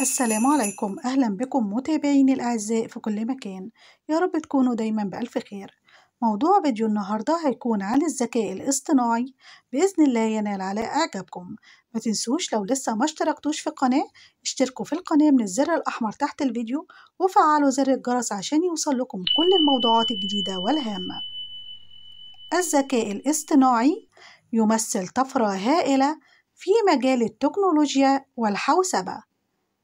السلام عليكم أهلا بكم متابعيني الأعزاء في كل مكان يا رب تكونوا دايما بألف خير موضوع فيديو النهاردة هيكون عن الذكاء الاصطناعي بإذن الله ينال على إعجابكم ما تنسوش لو لسه ما اشتركتوش في القناة اشتركوا في القناة من الزر الأحمر تحت الفيديو وفعلوا زر الجرس عشان يوصل لكم كل الموضوعات الجديدة والهامة الذكاء الاصطناعي يمثل طفرة هائلة في مجال التكنولوجيا والحوسبة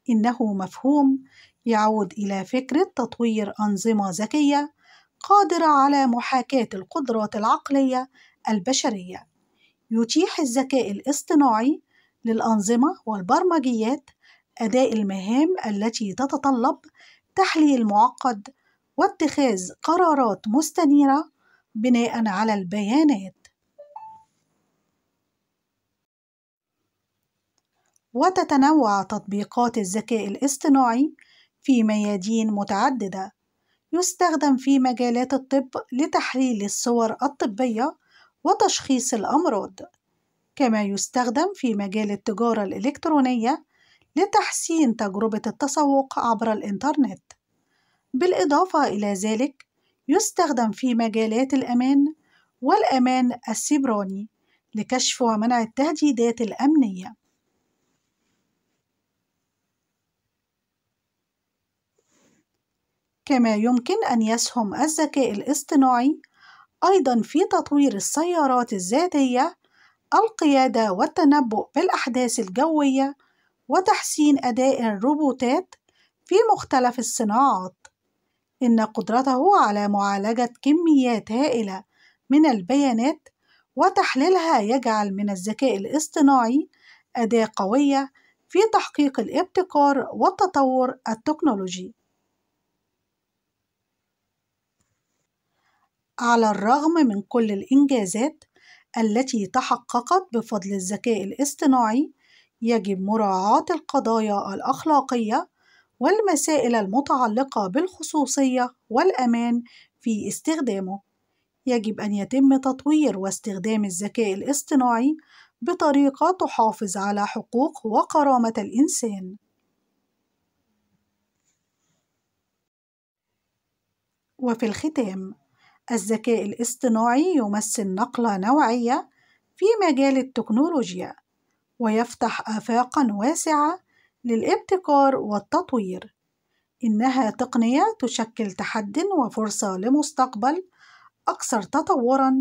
إنه مفهوم يعود إلى فكرة تطوير أنظمة ذكية قادرة على محاكاة القدرات العقلية البشرية. يتيح الذكاء الاصطناعي للأنظمة والبرمجيات أداء المهام التي تتطلب تحليل معقد واتخاذ قرارات مستنيرة بناء على البيانات وتتنوع تطبيقات الذكاء الاصطناعي في ميادين متعددة يستخدم في مجالات الطب لتحليل الصور الطبية وتشخيص الأمراض كما يستخدم في مجال التجارة الإلكترونية لتحسين تجربة التسوق عبر الإنترنت بالإضافة إلى ذلك يستخدم في مجالات الأمان والأمان السيبراني لكشف ومنع التهديدات الأمنية كما يمكن أن يسهم الذكاء الاصطناعي أيضًا في تطوير السيارات الذاتية، القيادة والتنبؤ بالأحداث الجوية، وتحسين أداء الروبوتات في مختلف الصناعات. إن قدرته على معالجة كميات هائلة من البيانات وتحليلها يجعل من الذكاء الاصطناعي أداة قوية في تحقيق الابتكار والتطور التكنولوجي على الرغم من كل الإنجازات التي تحققت بفضل الذكاء الاصطناعي يجب مراعاة القضايا الأخلاقية والمسائل المتعلقة بالخصوصية والأمان في استخدامه. يجب أن يتم تطوير واستخدام الذكاء الاصطناعي بطريقة تحافظ على حقوق وكرامة الإنسان. وفي الختام الذكاء الاصطناعي يمثل نقلة نوعية في مجال التكنولوجيا ويفتح آفاقًا واسعة للابتكار والتطوير إنها تقنية تشكل تحدٍ وفرصة لمستقبل أكثر تطورًا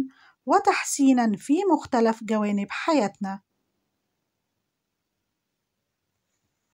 وتحسينًا في مختلف جوانب حياتنا